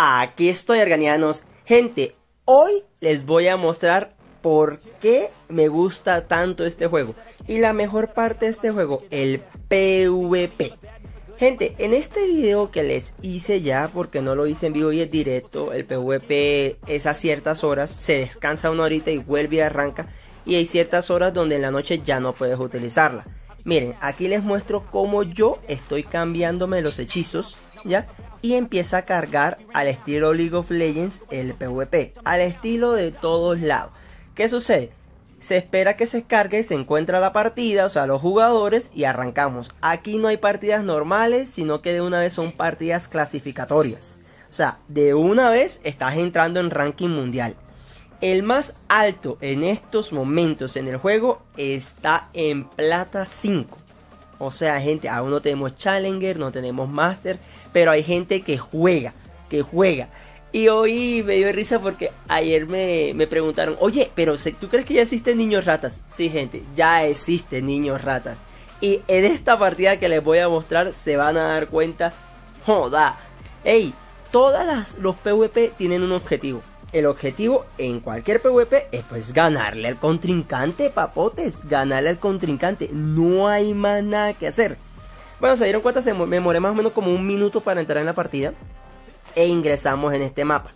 Aquí estoy, arganianos. Gente, hoy les voy a mostrar por qué me gusta tanto este juego. Y la mejor parte de este juego, el PvP. Gente, en este video que les hice ya, porque no lo hice en vivo y es directo, el PvP es a ciertas horas, se descansa una horita y vuelve y arranca. Y hay ciertas horas donde en la noche ya no puedes utilizarla. Miren, aquí les muestro cómo yo estoy cambiándome los hechizos, ¿ya? y empieza a cargar al estilo League of Legends el PvP, al estilo de todos lados. ¿Qué sucede? Se espera que se cargue, se encuentra la partida, o sea, los jugadores y arrancamos. Aquí no hay partidas normales, sino que de una vez son partidas clasificatorias. O sea, de una vez estás entrando en ranking mundial. El más alto en estos momentos en el juego está en plata 5. O sea, gente, aún no tenemos Challenger, no tenemos Master, pero hay gente que juega, que juega. Y hoy me dio risa porque ayer me, preguntaron, oye, pero ¿tú crees que ya existen niños ratas? Sí, gente, ya existen niños ratas. Y en esta partida que les voy a mostrar se van a dar cuenta, joda, ey, todas las, los PvP tienen un objetivo el objetivo en cualquier PvP es pues ganarle al contrincante, papotes, ganarle al contrincante, no hay más nada que hacer. Bueno, se dieron cuenta, se me moré más o menos como un minuto para entrar en la partida e ingresamos en este mapa.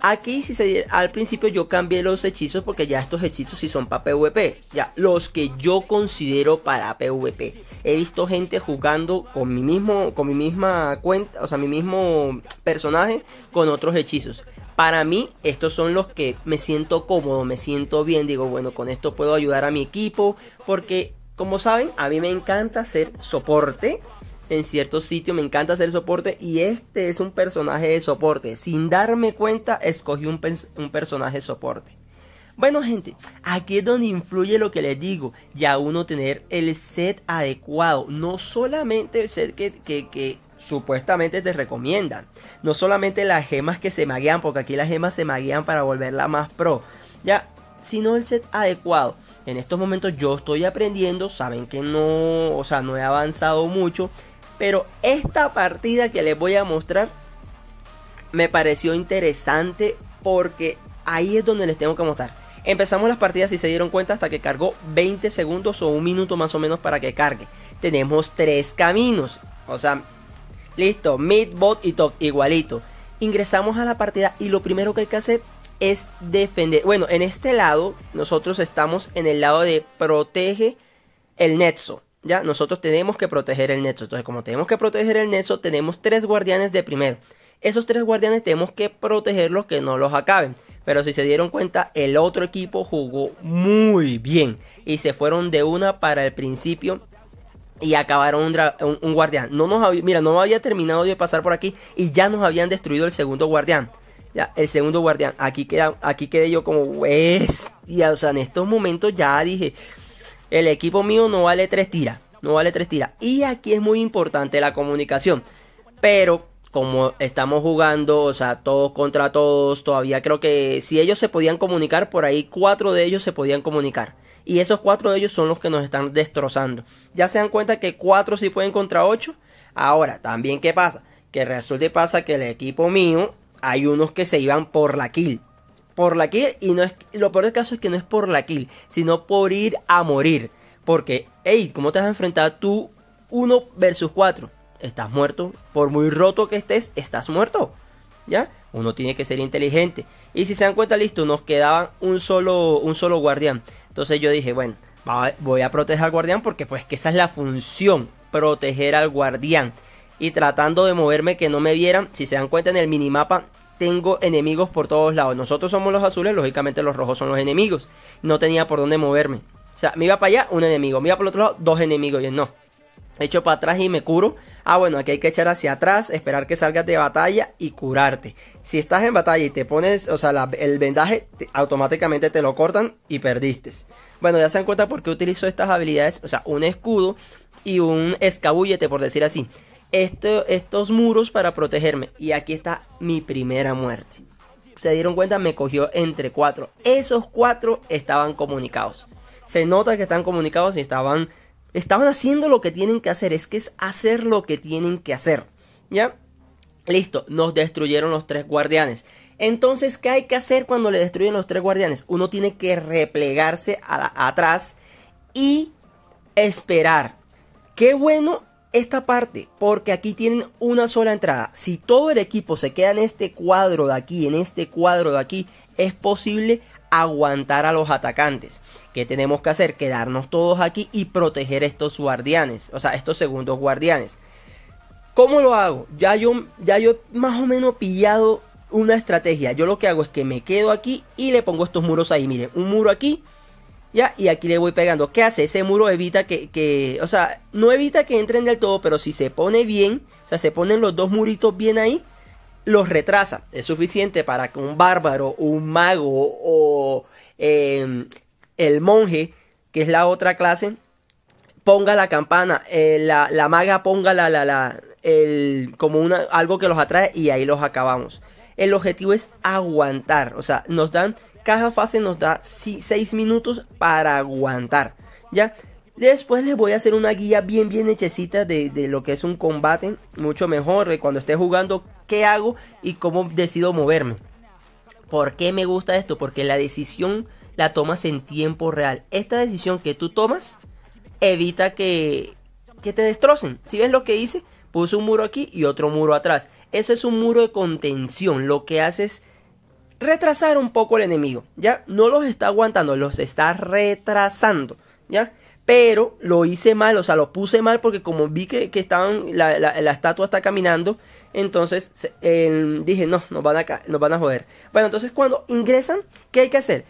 Aquí, si se, al principio yo cambié los hechizos porque ya estos hechizos sí son para PvP. Ya, los que yo considero para PvP. He visto gente jugando con mi mismo, con mi misma cuenta, o sea, mi mismo personaje con otros hechizos. Para mí, estos son los que me siento cómodo, me siento bien. Digo, bueno, con esto puedo ayudar a mi equipo. Porque, como saben, a mí me encanta ser soporte en ciertos sitios, me encanta hacer soporte y este es un personaje de soporte. Sin darme cuenta, escogí un, personaje de soporte. Bueno gente, aquí es donde influye lo que les digo, ya uno tener el set adecuado, no solamente el set que, que, que supuestamente te recomiendan, no solamente las gemas que se maguean, porque aquí las gemas se maguean para volverla más pro, ya, sino el set adecuado. En estos momentos yo estoy aprendiendo, saben que no, o sea, no he avanzado mucho pero esta partida que les voy a mostrar me pareció interesante porque ahí es donde les tengo que mostrar. Empezamos las partidas, y se dieron cuenta, hasta que cargó 20 segundos o un minuto más o menos para que cargue. Tenemos tres caminos. O sea, listo, mid, bot y top, igualito. Ingresamos a la partida y lo primero que hay que hacer es defender. Bueno, en este lado, nosotros estamos en el lado de protege el nexo ya nosotros tenemos que proteger el nexo. Entonces, como tenemos que proteger el nexo, tenemos tres guardianes de primero. Esos tres guardianes tenemos que protegerlos que no los acaben. Pero si se dieron cuenta, el otro equipo jugó muy bien y se fueron de una para el principio y acabaron un, guardián. No nos mira, no había terminado de pasar por aquí y ya nos habían destruido el segundo guardián. Ya, el segundo guardián. Aquí, queda, aquí quedé yo como y O sea, en estos momentos ya dije, el equipo mío no vale tres tiras. No vale tres tiras. Y aquí es muy importante la comunicación. Pero como estamos jugando, o sea, todos contra todos, todavía creo que si ellos se podían comunicar, por ahí cuatro de ellos se podían comunicar. Y esos cuatro de ellos son los que nos están destrozando. Ya se dan cuenta que cuatro sí pueden contra ocho. Ahora, también qué pasa? Que resulta y pasa que el equipo mío, hay unos que se iban por la kill por la kill y no es lo peor del caso es que no es por la kill, sino por ir a morir, porque hey, ¿cómo te has enfrentado tú 1 versus 4? Estás muerto, por muy roto que estés, estás muerto. ¿Ya? Uno tiene que ser inteligente. Y si se dan cuenta, listo, nos quedaba un solo un solo guardián. Entonces yo dije, bueno, voy a proteger al guardián porque pues que esa es la función, proteger al guardián. Y tratando de moverme que no me vieran, si se dan cuenta en el minimapa tengo enemigos por todos lados. Nosotros somos los azules, lógicamente los rojos son los enemigos. No tenía por dónde moverme. O sea, me iba para allá un enemigo, me iba por el otro lado dos enemigos. Y no. Echo para atrás y me curo. Ah, bueno, aquí hay que echar hacia atrás, esperar que salgas de batalla y curarte. Si estás en batalla y te pones, o sea, el vendaje, automáticamente te lo cortan y perdiste. Bueno, ya se dan cuenta por qué utilizo estas habilidades. O sea, un escudo y un escabullete, por decir así. Este, estos muros para protegerme. Y aquí está mi primera muerte. Se dieron cuenta, me cogió entre cuatro. Esos cuatro estaban comunicados. Se nota que están comunicados y estaban, estaban haciendo lo que tienen que hacer. Es que es hacer lo que tienen que hacer. ¿Ya? Listo, nos destruyeron los tres guardianes. Entonces, ¿qué hay que hacer cuando le destruyen los tres guardianes? Uno tiene que replegarse atrás y esperar. Qué bueno esta parte porque aquí tienen una sola entrada. Si todo el equipo se queda en este cuadro de aquí, en este cuadro de aquí, es posible aguantar a los atacantes. ¿Qué tenemos que hacer? Quedarnos todos aquí y proteger estos guardianes, o sea, estos segundos guardianes. ¿Cómo lo hago? Ya yo, ya yo más o menos pillado una estrategia. Yo lo que hago es que me quedo aquí y le pongo estos muros ahí. Miren, un muro aquí ya, y aquí le voy pegando. ¿Qué hace? Ese muro evita que, o sea, no evita que entren del todo, pero si se pone bien, o sea, se ponen los dos muritos bien ahí, los retrasa. Es suficiente para que un bárbaro, un mago o em, el monje, que es la otra clase, ponga la campana, eh, la, la, maga ponga la, la, la el, como una, algo que los atrae y ahí los acabamos. El objetivo es aguantar, o sea, nos dan cada fase nos da 6 minutos para aguantar. Ya, Después les voy a hacer una guía bien bien hechecita de, lo que es un combate mucho mejor de cuando esté jugando qué hago y cómo decido moverme. ¿Por qué me gusta esto? Porque la decisión la tomas en tiempo real. Esta decisión que tú tomas evita que, que te destrocen. Si ven lo que hice, puse un muro aquí y otro muro atrás. Eso es un muro de contención. Lo que haces retrasar un poco el enemigo, ¿ya? No los está aguantando, los está retrasando, ¿ya? Pero lo hice mal, o sea, lo puse mal porque como vi que, que estaban, la, la, estatua está caminando, entonces dije, no, nos van, a, nos van a joder. Bueno, entonces cuando ingresan, ¿qué hay que hacer?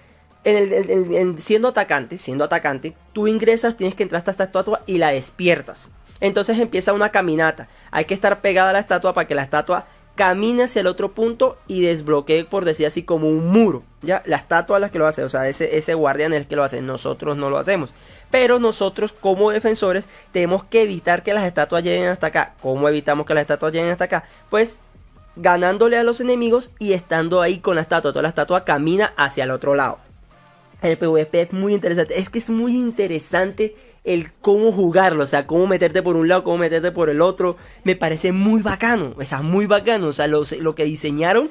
En el, siendo atacante, siendo atacante, tú ingresas, tienes que entrar hasta esta estatua y la despiertas. Entonces empieza una caminata. Hay que estar pegada a la estatua para que la estatua camina hacia el otro punto y desbloquee, por decir así, como un muro. Ya, la estatua la que lo hace, o sea, ese, ese guardián es el que lo hace, nosotros no lo hacemos. Pero nosotros, como defensores, tenemos que evitar que las estatuas lleguen hasta acá. ¿Cómo evitamos que las estatuas lleguen hasta acá? Pues ganándole a los enemigos y estando ahí con la estatua. Toda la estatua camina hacia el otro lado. El PvP es muy interesante. Es que es muy interesante el cómo jugarlo, o sea, cómo meterte por un lado, cómo meterte por el otro, me parece muy bacano, o sea, muy bacano, o sea, lo que diseñaron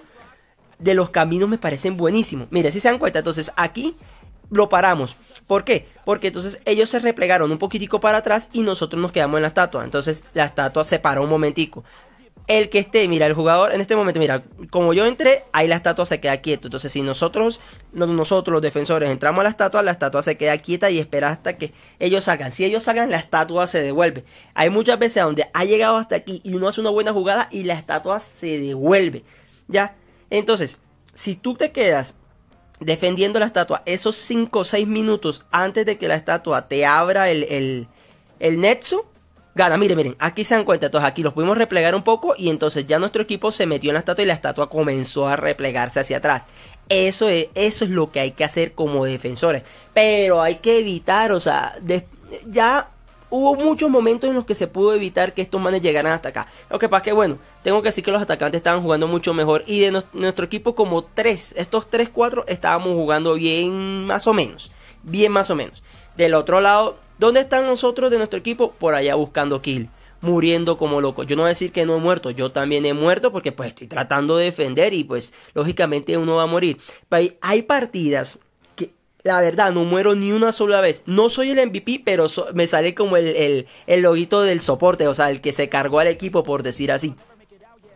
de los caminos me parecen buenísimos. Mira, si se dan cuenta, entonces aquí lo paramos. ¿Por qué? Porque entonces ellos se replegaron un poquitico para atrás y nosotros nos quedamos en la estatua. Entonces la estatua se paró un momentico el que esté, mira, el jugador en este momento, mira, como yo entré, ahí la estatua se queda quieta. Entonces, si nosotros, nosotros los defensores, entramos a la estatua, la estatua se queda quieta y espera hasta que ellos salgan. Si ellos salgan, la estatua se devuelve. Hay muchas veces donde ha llegado hasta aquí y uno hace una buena jugada y la estatua se devuelve. ¿Ya? Entonces, si tú te quedas defendiendo la estatua esos 5 o 6 minutos antes de que la estatua te abra el, el, el gana. Miren, miren, aquí se dan cuenta, entonces aquí los pudimos replegar un poco y entonces ya nuestro equipo se metió en la estatua y la estatua comenzó a replegarse hacia atrás. Eso es, eso es lo que hay que hacer como defensores. Pero hay que evitar, o sea, ya hubo muchos momentos en los que se pudo evitar que estos manes llegaran hasta acá. Lo que pasa es que, bueno, tengo que decir que los atacantes estaban jugando mucho mejor. Y de nuestro equipo, como tres, estos tres, cuatro, estábamos jugando bien, más o menos. Bien, más o menos. Del otro lado, ¿Dónde están nosotros de nuestro equipo? Por allá buscando kill, muriendo como loco. Yo no voy a decir que no he muerto, yo también he muerto porque pues estoy tratando de defender y pues lógicamente uno va a morir. hay partidas que la verdad no muero ni una sola vez. No soy el MVP, pero me sale como el, el, el loguito del soporte, o sea, el que se cargó al equipo por decir así.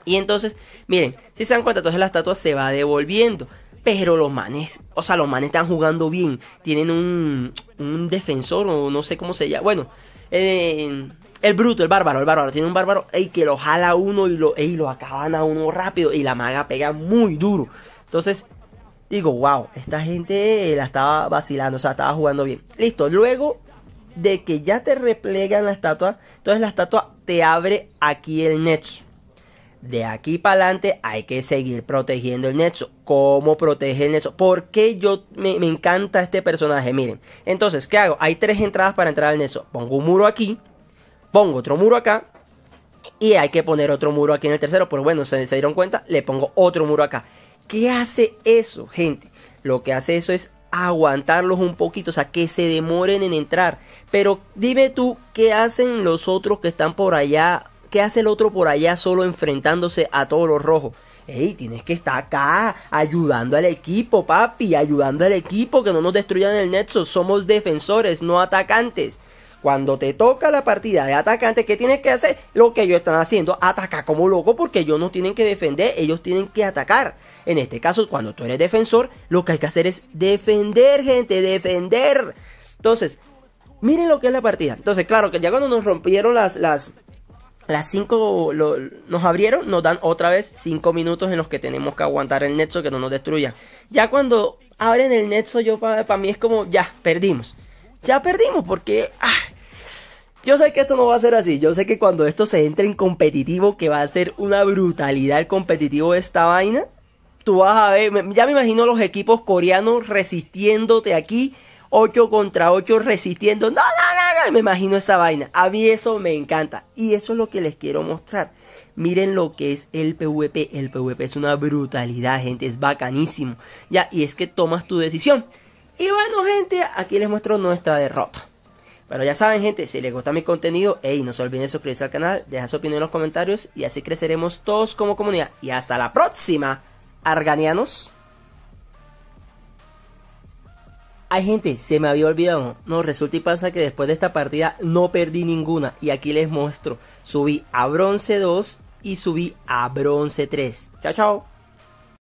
Y entonces, miren, si se dan cuenta, entonces la estatua se va devolviendo. Pero los manes, o sea, los manes están jugando bien. Tienen un, un defensor, o no sé cómo se llama. Bueno, eh, el bruto, el bárbaro, el bárbaro. Tiene un bárbaro que lo jala uno y lo, ey, lo acaban a uno rápido. Y la maga pega muy duro. Entonces, digo, wow, esta gente eh, la estaba vacilando, o sea, estaba jugando bien. Listo, luego de que ya te replegan la estatua, entonces la estatua te abre aquí el net de aquí para adelante hay que seguir protegiendo el nexo. ¿Cómo protege el nexo? ¿Por qué yo me, encanta este personaje? Miren, entonces, ¿qué hago? Hay tres entradas para entrar al nexo. Pongo un muro aquí, pongo otro muro acá. Y hay que poner otro muro aquí en el tercero. Pero bueno, se, se dieron cuenta, le pongo otro muro acá. ¿Qué hace eso, gente? Lo que hace eso es aguantarlos un poquito, o sea, que se demoren en entrar. Pero dime tú, ¿qué hacen los otros que están por allá ¿Qué hace el otro por allá solo enfrentándose a todos los rojos? Ey, tienes que estar acá ayudando al equipo, papi, ayudando al equipo, que no nos destruyan el nexo. Somos defensores, no atacantes. Cuando te toca la partida de atacante, ¿qué tienes que hacer? Lo que ellos están haciendo, atacar como loco porque ellos no tienen que defender, ellos tienen que atacar. En este caso, cuando tú eres defensor, lo que hay que hacer es defender, gente, defender. Entonces, miren lo que es la partida. Entonces, claro, que ya cuando nos rompieron las, las, las 5 nos abrieron, nos dan otra vez 5 minutos en los que tenemos que aguantar el nexo que no nos destruya. Ya cuando abren el nexo, yo para mí es como, ya, perdimos. Ya perdimos porque... Ah, yo sé que esto no va a ser así. Yo sé que cuando esto se entre en competitivo, que va a ser una brutalidad el competitivo de esta vaina, tú vas a ver, ya me imagino los equipos coreanos resistiéndote aquí 8 contra 8 resistiendo. No, no, no, no, me imagino esa vaina. A mí eso me encanta. Y eso es lo que les quiero mostrar. Miren lo que es el PvP. El PvP es una brutalidad, gente. Es bacanísimo. Ya, y es que tomas tu decisión. Y bueno, gente, aquí les muestro nuestra derrota. Pero ya saben, gente, si les gusta mi contenido, Ey, no se olviden de suscribirse al canal, deja su opinión en los comentarios y así creceremos todos como comunidad. Y hasta la próxima, arganianos. Hay gente, se me había olvidado. No, resulta y pasa que después de esta partida no perdí ninguna. Y aquí les muestro. Subí a bronce 2 y subí a bronce 3. Chao, chao.